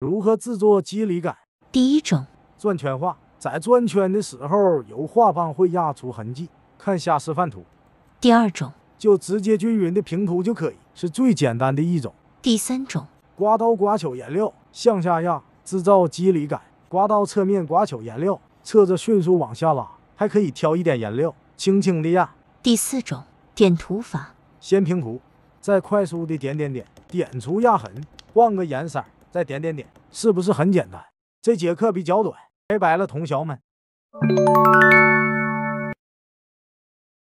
如何制作肌理感？第一种，转圈画，在转圈的时候，油画棒会压出痕迹，看下示范图。第二种，就直接均匀的平涂就可以，是最简单的一种。第三种，刮刀刮巧颜料，向下压，制造肌理感。刮刀侧面刮巧颜料，侧着迅速往下拉，还可以挑一点颜料，轻轻的压。第四种，点涂法，先平涂，再快速的点点点，点出压痕，换个颜色。再点点点，是不是很简单？这节课比较短，拜拜了，同学们。